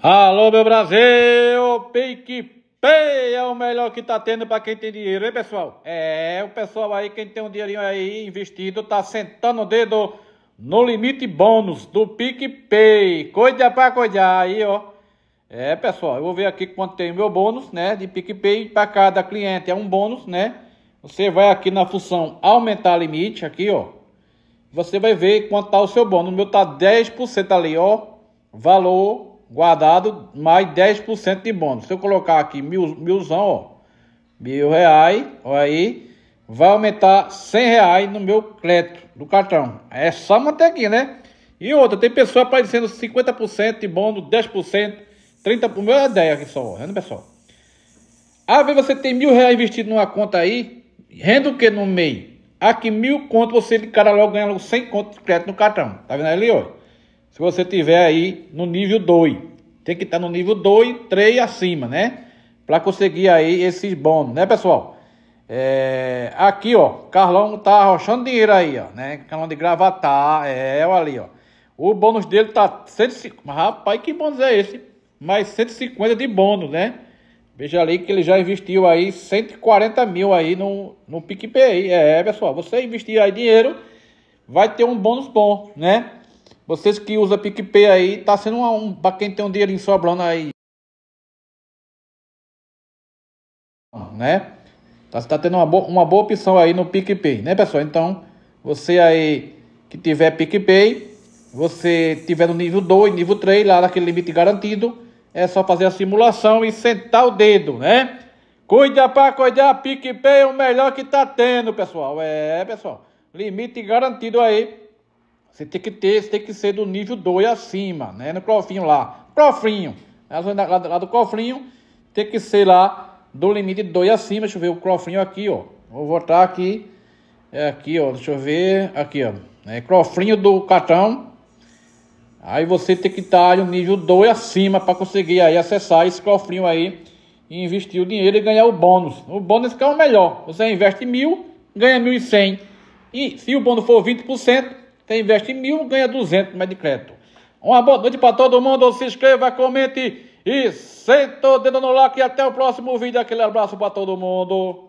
Alô, meu Brasil! PicPay é o melhor que tá tendo para quem tem dinheiro, hein, pessoal? É, o pessoal aí, quem tem um dinheirinho aí investido, tá sentando o dedo no limite bônus do PicPay. Coisa para cuidar aí, ó. É, pessoal, eu vou ver aqui quanto tem o meu bônus, né, de PicPay para cada cliente. É um bônus, né? Você vai aqui na função aumentar limite, aqui, ó. Você vai ver quanto tá o seu bônus. O meu tá 10% ali, ó. Valor guardado mais 10% de bônus. Se eu colocar aqui mil, milzão, ó, mil reais, ó aí, vai aumentar 100 reais no meu crédito do cartão. É só manter aqui, né? E outra, tem pessoa aparecendo 50% de bônus, 10%, 30%. O meu é 10 aqui só, ó, né, pessoal? Às vezes você tem mil reais investido numa conta aí, renda o que no MEI? Aqui mil conto você de cara logo ganha logo 100 conto de crédito no cartão. Tá vendo ali, ó? Se você tiver aí no nível 2. Tem que estar tá no nível 2, 3 acima, né? Para conseguir aí esses bônus, né, pessoal? É, aqui, ó, Carlão tá arrochando dinheiro aí, ó, né? Carlão de gravatar, é, o ali, ó. O bônus dele tá 150, rapaz, que bônus é esse? Mais 150 de bônus, né? Veja ali que ele já investiu aí 140 mil aí no, no PicPay. É, pessoal, você investir aí dinheiro, vai ter um bônus bom, né? Vocês que usam PicPay aí, tá sendo um, um para quem tem um dinheirinho sobrando aí. Né? Tá, tá tendo uma, bo uma boa opção aí no PicPay, né, pessoal? Então, você aí que tiver PicPay, você tiver no nível 2, nível 3, lá naquele limite garantido, é só fazer a simulação e sentar o dedo, né? Cuida para cuidar, PicPay é o melhor que tá tendo, pessoal. É, pessoal, limite garantido aí você tem que ter, tem que ser do nível 2 acima, né? No cofrinho lá. Cofrinho. Lá, lá do cofrinho tem que ser lá do limite 2 acima. Deixa eu ver o cofrinho aqui, ó. Vou botar aqui. É aqui, ó. Deixa eu ver. Aqui, ó. É cofrinho do cartão. Aí você tem que estar tá no nível 2 acima para conseguir aí acessar esse cofrinho aí e investir o dinheiro e ganhar o bônus. O bônus que é o melhor. Você investe mil, ganha mil e cem. E se o bônus for 20%, você investe mil, ganha 200 mais de crédito. Uma boa noite para todo mundo. Se inscreva, comente e senta o dedo no like. E até o próximo vídeo. Aquele abraço para todo mundo.